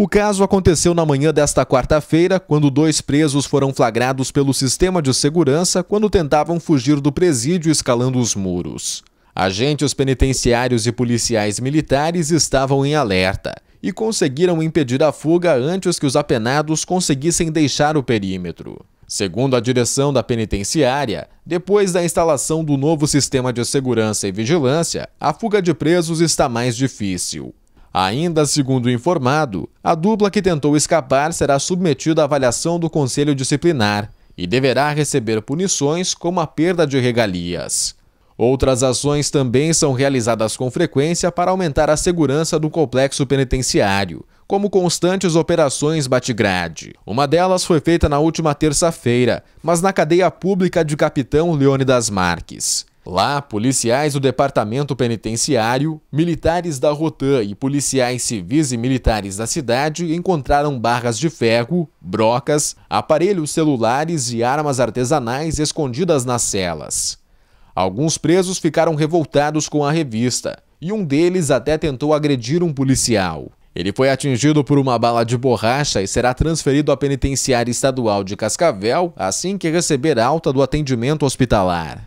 O caso aconteceu na manhã desta quarta-feira, quando dois presos foram flagrados pelo sistema de segurança quando tentavam fugir do presídio escalando os muros. Agentes penitenciários e policiais militares estavam em alerta e conseguiram impedir a fuga antes que os apenados conseguissem deixar o perímetro. Segundo a direção da penitenciária, depois da instalação do novo sistema de segurança e vigilância, a fuga de presos está mais difícil. Ainda segundo o informado, a dupla que tentou escapar será submetida à avaliação do Conselho Disciplinar e deverá receber punições como a perda de regalias. Outras ações também são realizadas com frequência para aumentar a segurança do complexo penitenciário, como constantes operações batigrade. Uma delas foi feita na última terça-feira, mas na cadeia pública de Capitão Leônidas Marques. Lá, policiais do departamento penitenciário, militares da Rotan e policiais civis e militares da cidade encontraram barras de ferro, brocas, aparelhos celulares e armas artesanais escondidas nas celas. Alguns presos ficaram revoltados com a revista e um deles até tentou agredir um policial. Ele foi atingido por uma bala de borracha e será transferido à penitenciária estadual de Cascavel assim que receber alta do atendimento hospitalar.